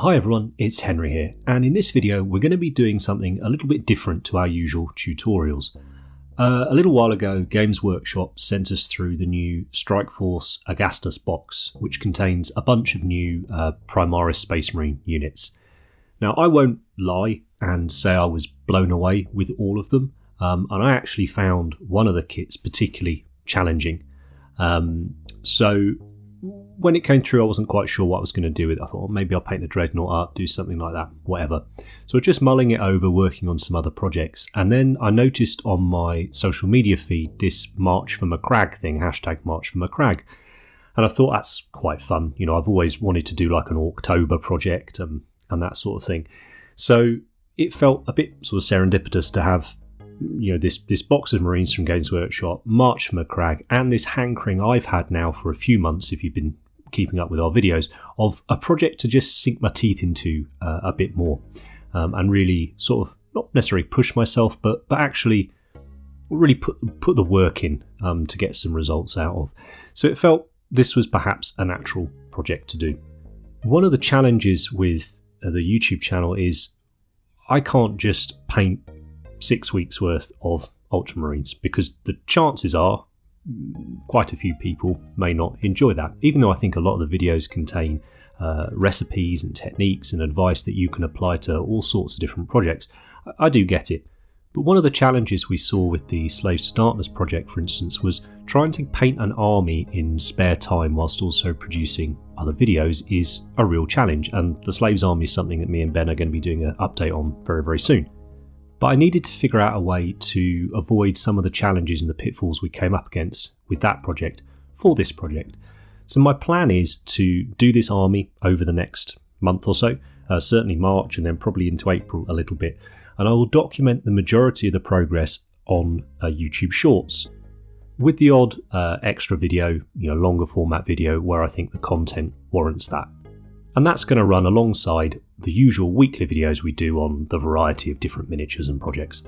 Hi everyone, it's Henry here, and in this video we're going to be doing something a little bit different to our usual tutorials. Uh, a little while ago, Games Workshop sent us through the new Strikeforce Agastus box, which contains a bunch of new uh, Primaris Space Marine units. Now, I won't lie and say I was blown away with all of them, um, and I actually found one of the kits particularly challenging. Um, so when it came through, I wasn't quite sure what I was going to do with it. I thought well, maybe I'll paint the dreadnought up, do something like that, whatever. So just mulling it over, working on some other projects, and then I noticed on my social media feed this March for McCrag thing, hashtag March for McCrag, and I thought that's quite fun. You know, I've always wanted to do like an October project and and that sort of thing. So it felt a bit sort of serendipitous to have you know this this box of Marines from Games Workshop, March from a Crag, and this hankering I've had now for a few months, if you've been keeping up with our videos, of a project to just sink my teeth into uh, a bit more, um, and really sort of not necessarily push myself, but but actually really put put the work in um, to get some results out of. So it felt this was perhaps a natural project to do. One of the challenges with uh, the YouTube channel is I can't just paint six weeks worth of ultramarines because the chances are quite a few people may not enjoy that, even though I think a lot of the videos contain uh, recipes and techniques and advice that you can apply to all sorts of different projects. I, I do get it. But one of the challenges we saw with the Slave Starters project, for instance, was trying to paint an army in spare time whilst also producing other videos is a real challenge, and the Slaves Army is something that me and Ben are going to be doing an update on very, very soon. But I needed to figure out a way to avoid some of the challenges and the pitfalls we came up against with that project for this project. So my plan is to do this army over the next month or so, uh, certainly March and then probably into April a little bit. And I will document the majority of the progress on uh, YouTube Shorts with the odd uh, extra video, you know, longer format video where I think the content warrants that. And that's going to run alongside the usual weekly videos we do on the variety of different miniatures and projects.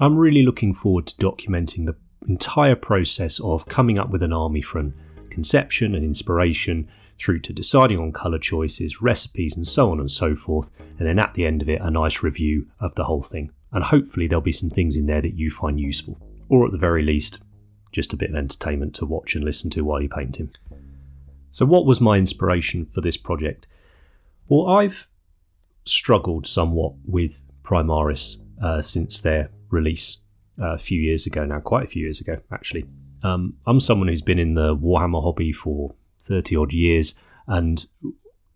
I'm really looking forward to documenting the entire process of coming up with an army from conception and inspiration through to deciding on colour choices, recipes, and so on and so forth, and then at the end of it, a nice review of the whole thing. And hopefully, there'll be some things in there that you find useful, or at the very least, just a bit of entertainment to watch and listen to while you're painting. So, what was my inspiration for this project? Well, I've struggled somewhat with Primaris uh, since their release uh, a few years ago now, quite a few years ago, actually. Um, I'm someone who's been in the Warhammer hobby for 30 odd years and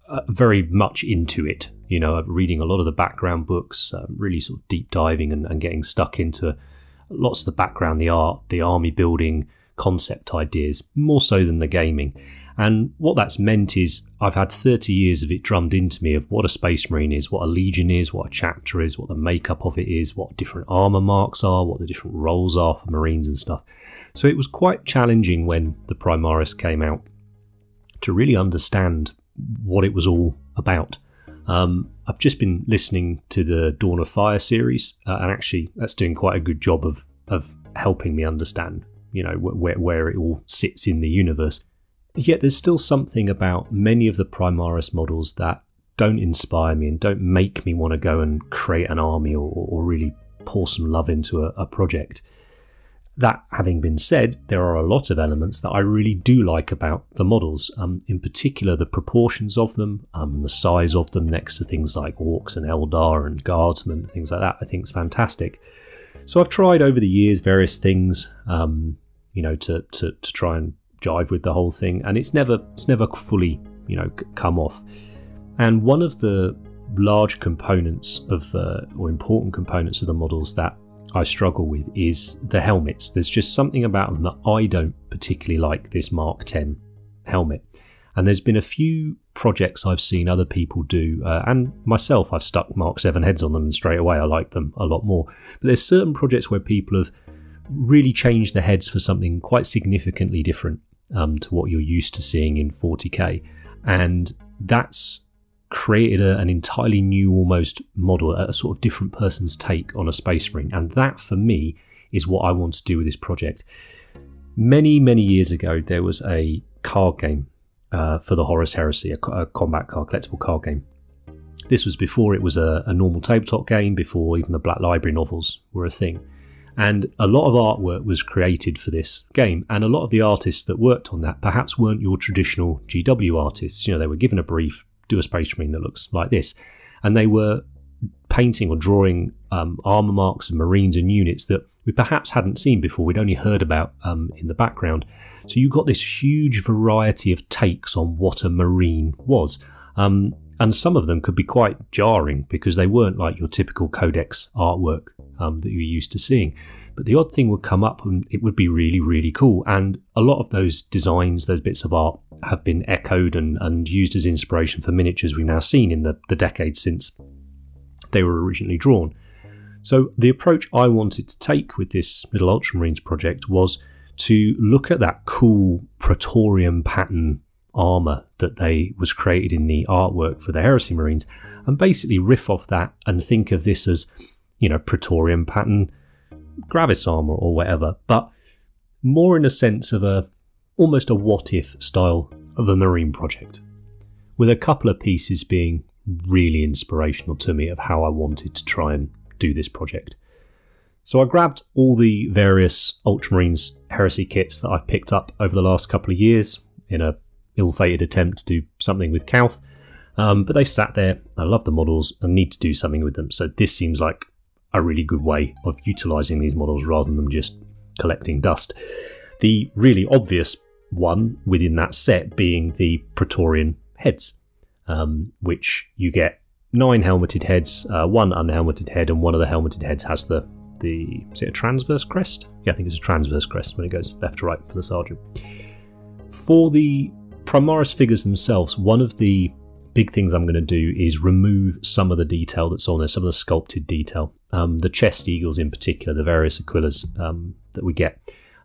uh, very much into it. You know, reading a lot of the background books, uh, really sort of deep diving and, and, getting stuck into lots of the background, the art, the army building, concept ideas, more so than the gaming. And what that's meant is I've had 30 years of it drummed into me of what a Space Marine is, what a Legion is, what a chapter is, what the makeup of it is, what different armor marks are, what the different roles are for Marines and stuff. So it was quite challenging when the Primaris came out to really understand what it was all about. Um, I've just been listening to the Dawn of Fire series, uh, and actually, that's doing quite a good job of of helping me understand, you know, wh- where where it all sits in the universe. Yet there's still something about many of the Primaris models that don't inspire me and don't make me want to go and create an army or, or really pour some love into a, a project. That having been said, there are a lot of elements that I really do like about the models, um, in particular the proportions of them um, and the size of them next to things like orcs and Eldar and guardsmen, things like that. I think is fantastic. So I've tried over the years various things, um, you know, to, to, to try and jive with the whole thing, and it's never it's never fully you know come off. And one of the large components of uh, or important components of the models that I struggle with is the helmets. There's just something about them that I don't particularly like this Mark 10 helmet. And there's been a few projects I've seen other people do, uh, and myself, I've stuck Mark 7 heads on them, and straight away I like them a lot more. But there's certain projects where people have really changed the heads for something quite significantly different um, to what you're used to seeing in 40k. And that's created a, an entirely new almost model, a, sort of different person's take on a space marine. And that for me is what I want to do with this project. Many, many years ago, there was a card game uh, for the Horus Heresy, a, a, combat card, collectible card game. This was before it was a, a normal tabletop game, before even the Black Library novels were a thing. And a lot of artwork was created for this game. And a lot of the artists that worked on that perhaps weren't your traditional GW artists. You know, they were given a brief, do a space marine that looks like this. And they were painting or drawing um, armor marks and marines and units that we perhaps hadn't seen before. We'd only heard about um, in the background. So you got this huge variety of takes on what a marine was. Um, and some of them could be quite jarring because they weren't like your typical codex artwork um, that you're used to seeing. But the odd thing would come up and it would be really, really cool. And a lot of those designs, those bits of art, have been echoed and, and used as inspiration for miniatures we've now seen in the, the decades since they were originally drawn. So, the approach I wanted to take with this Middle Ultramarines project was to look at that cool Praetorian pattern armor that they was created in the artwork for the Heresy Marines and basically riff off that and think of this as you know, Praetorian pattern Gravis armor or whatever, but more in a sense of a almost a what if style of a marine project, with a couple of pieces being really inspirational to me of how I wanted to try and do this project. So I grabbed all the various Ultramarines Heresy kits that I've picked up over the last couple of years in a ill-fated attempt to do something with Kalth, um, but they sat there. I love the models and need to do something with them. So this seems like a really good way of utilizing these models rather than just collecting dust. The really obvious one within that set being the Praetorian heads, um, which you get nine helmeted heads, uh, one unhelmeted head, and one of the helmeted heads has the the is it a transverse crest? Yeah, I think it's a transverse crest when it goes left to right for the sergeant. For the Primaris figures themselves, one of the big things I'm going to do is remove some of the detail that's on there, some of the sculpted detail, um, the chest eagles in particular, the various aquilas um, that we get.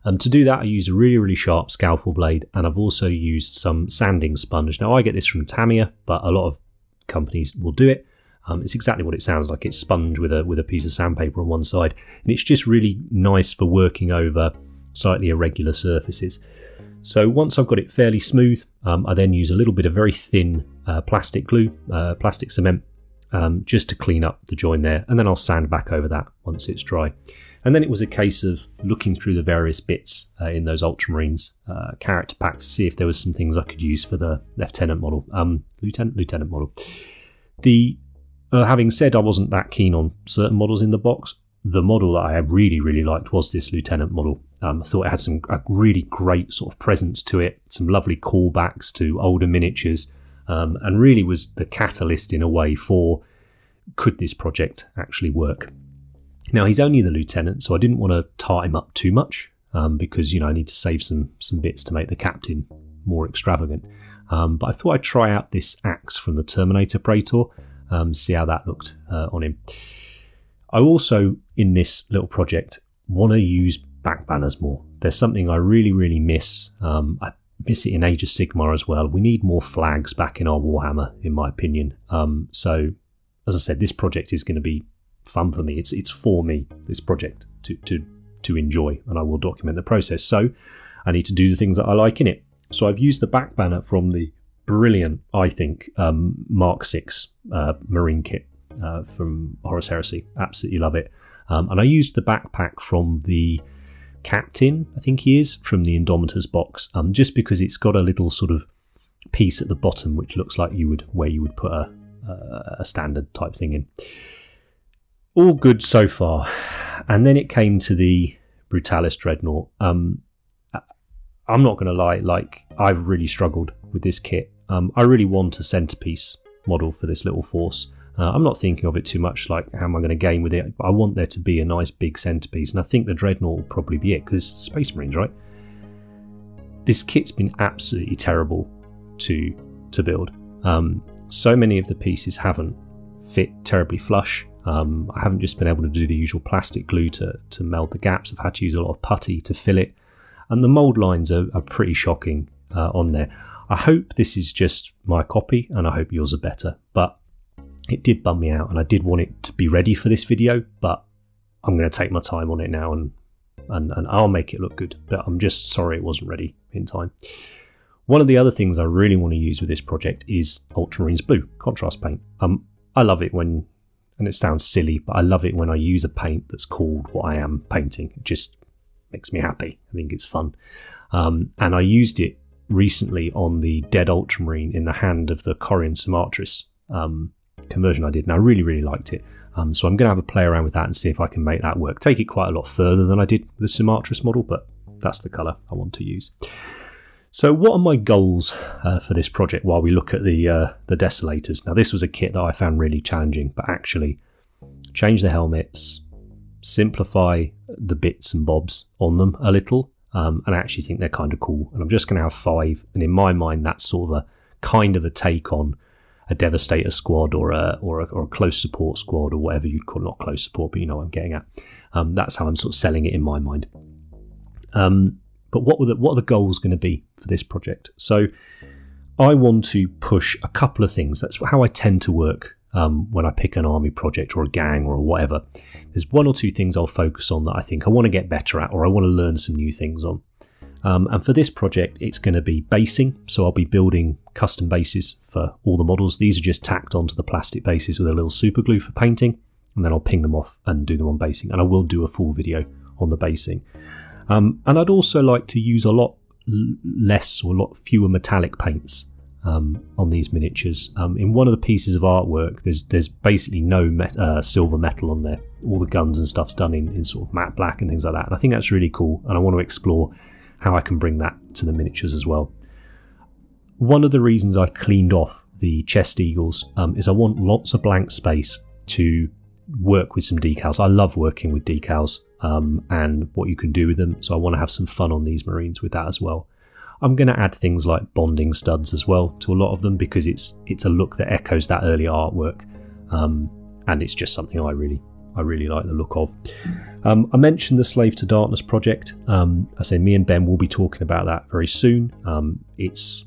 Um, to do that, I use a really, really sharp scalpel blade, and I've also used some sanding sponge. Now, I get this from Tamiya, but a lot of companies will do it. Um, it's exactly what it sounds like. It's sponge with a with a piece of sandpaper on one side, and it's just really nice for working over slightly irregular surfaces. So once I've got it fairly smooth, um, I then use a little bit of very thin uh, plastic glue, uh, plastic cement, um, just to clean up the join there. And then I'll sand back over that once it's dry. And then it was a case of looking through the various bits uh, in those Ultramarines uh, character packs to see if there was some things I could use for the Lieutenant model, um, Lieutenant, Lieutenant model. The uh, having said I wasn't that keen on certain models in the box, the model that I really, really liked was this lieutenant model. Um, I thought it had some really great sort of presence to it, some lovely callbacks to older miniatures, um, and really was the catalyst in a way for could this project actually work? Now he's only the lieutenant, so I didn't want to tart him up too much um, because you know I need to save some some bits to make the captain more extravagant. Um, but I thought I'd try out this axe from the Terminator Praetor, um, see how that looked uh, on him. I also, in this little project, want to use back banners more. There's something I really, really miss. Um, I miss it in Age of Sigmar as well. We need more flags back in our Warhammer, in my opinion. Um, so, as I said, this project is going to be fun for me. It's it's for me this project to to to enjoy, and I will document the process. So, I need to do the things that I like in it. So I've used the back banner from the brilliant, I think, um, Mark Six uh, Marine kit uh, from Horus Heresy. Absolutely love it. Um, and I used the backpack from the captain, I think he is, from the Indomitus box, um, just because it's got a little sort of piece at the bottom which looks like you would where you would put a, uh, a standard type thing in. All good so far. And then it came to the Brutalis Dreadnought. Um, I'm not going to lie, like, I've really struggled with this kit. Um, I really want a centerpiece model for this little force. Uh, I'm not thinking of it too much like how am I going to game with it. I want there to be a nice big centerpiece, and I think the Dreadnought will probably be it because Space Marines, right? This kit's been absolutely terrible to to build. Um, so many of the pieces haven't fit terribly flush. Um, I haven't just been able to do the usual plastic glue to, to meld the gaps. I've had to use a lot of putty to fill it. And the mold lines are, are pretty shocking uh, on there. I hope this is just my copy and I hope yours are better. But it did bum me out and I did want it to be ready for this video, but I'm going to take my time on it now and, and, and I'll make it look good. But I'm just sorry it wasn't ready in time. One of the other things I really want to use with this project is Ultramarines Blue contrast paint. Um, I love it when, and it sounds silly, but I love it when I use a paint that's called what I am painting. It just makes me happy. I think it's fun. Um, and I used it recently on the dead ultramarine in the hand of the Corian Sumatris. Um, conversion I did, and I really, really liked it. Um, so I'm going to have a play around with that and see if I can make that work. Take it quite a lot further than I did with the Sumatras model, but that's the colour I want to use. So what are my goals uh, for this project while we look at the, uh, the Desolators? Now this was a kit that I found really challenging, but actually change the helmets, simplify the bits and bobs on them a little, um, and I actually think they're kind of cool. And I'm just going to have five, and in my mind that's sort of a kind of a take on a devastator squad or a, or a or a close support squad or whatever you'd call not close support, but you know what I'm getting at. Um, that's how I'm sort of selling it in my mind. Um, but what were the, what are the goals going to be for this project? So I want to push a couple of things. That's how I tend to work um, when I pick an army project or a gang or whatever. There's one or two things I'll focus on that I think I want to get better at or I want to learn some new things on. Um, and for this project, it's going to be basing. So I'll be building custom bases for all the models. These are just tacked onto the plastic bases with a little super glue for painting. And then I'll ping them off and do them on basing. And I will do a full video on the basing. Um, and I'd also like to use a lot less or a lot fewer metallic paints um, on these miniatures. Um, in one of the pieces of artwork, there's there's basically no met, uh, silver metal on there. All the guns and stuff's done in, in sort of matte black and things like that. And I think that's really cool, and I want to explore how I can bring that to the miniatures as well. One of the reasons I cleaned off the chest eagles um, is I want lots of blank space to work with some decals. I love working with decals um, and what you can do with them, so I want to have some fun on these marines with that as well. I'm going to add things like bonding studs as well to a lot of them because it's it's a look that echoes that early artwork, um, and it's just something I really I really like the look of. Um, I mentioned the Slave to Darkness project. Um, I say me and Ben will be talking about that very soon. Um, it's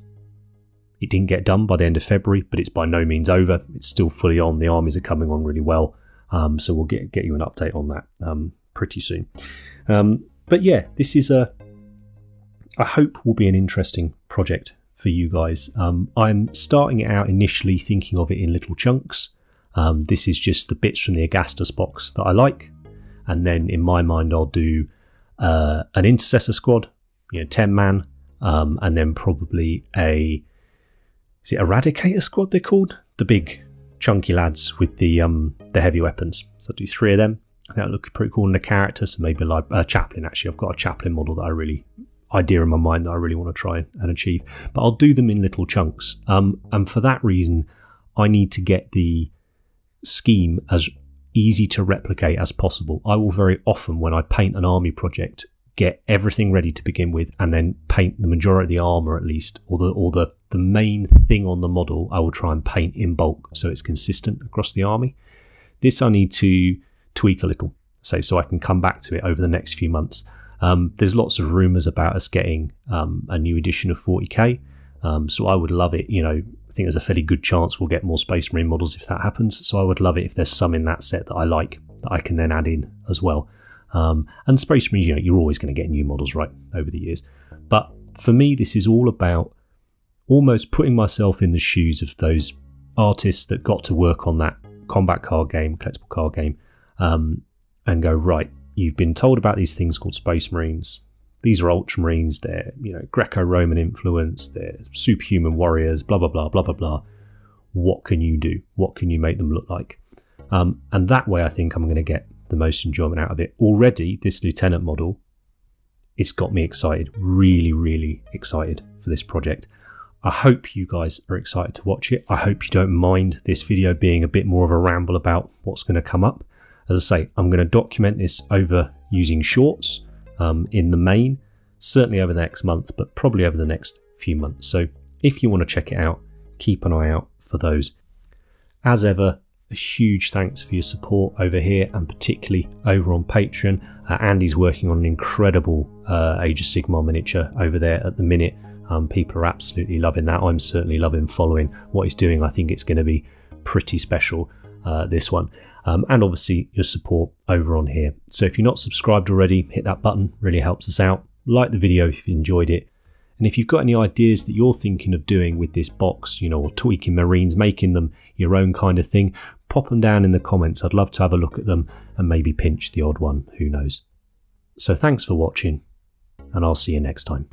it didn't get done by the end of February, but it's by no means over. It's still fully on. The armies are coming on really well, um, so we'll get get you an update on that um, pretty soon. Um, but yeah, this is a I hope will be an interesting project for you guys. I'm starting it out initially thinking of it in little chunks. Um, this is just the bits from the Agastus box that I like. And then in my mind, I'll do uh, an intercessor squad, you know, 10 man, um, and then probably a, is it Eradicator squad they're called? The big chunky lads with the um, the heavy weapons. So I'll do three of them. That look pretty cool in the character. So maybe like a chaplain actually. I've got a chaplain model that I really idea in my mind that I really want to try and achieve. But I'll do them in little chunks. Um, and for that reason, I need to get the scheme as easy to replicate as possible. I will very often, when I paint an army project, get everything ready to begin with and then paint the majority of the armor at least, or the, or the, the main thing on the model, I will try and paint in bulk so it's consistent across the army. This I need to tweak a little, say, so I can come back to it over the next few months. Um, there's lots of rumors about us getting um, a new edition of 40k. Um, so I would love it, you know, I think there's a fairly good chance we'll get more Space Marine models if that happens. So I would love it if there's some in that set that I like that I can then add in as well. Um, and Space Marines, you know, you're always going to get new models right over the years. But for me, this is all about almost putting myself in the shoes of those artists that got to work on that combat card game, collectible card game, um, and go right. You've been told about these things called Space Marines these are ultramarines, they're, you know, Greco-Roman influence, they're superhuman warriors, blah, blah, blah, blah, blah, blah. What can you do? What can you make them look like? Um, and that way, I think I'm going to get the most enjoyment out of it. Already, this lieutenant model, it's got me excited, really, really excited for this project. I hope you guys are excited to watch it. I hope you don't mind this video being a bit more of a ramble about what's going to come up. As I say, I'm going to document this over using shorts um, in the main, certainly over the next month, but probably over the next few months. So if you want to check it out, keep an eye out for those. As ever, a huge thanks for your support over here and particularly over on Patreon. Uh, Andy's working on an incredible uh, Age of Sigma miniature over there at the minute. Um, people are absolutely loving that. I'm certainly loving following what he's doing. I think it's going to be pretty special, uh, this one um, and obviously your support over on here. So if you're not subscribed already, hit that button, really helps us out. Like the video if you enjoyed it. And if you've got any ideas that you're thinking of doing with this box, you know, or tweaking marines, making them your own kind of thing, pop them down in the comments. I'd love to have a look at them and maybe pinch the odd one, who knows. So thanks for watching, and I'll see you next time.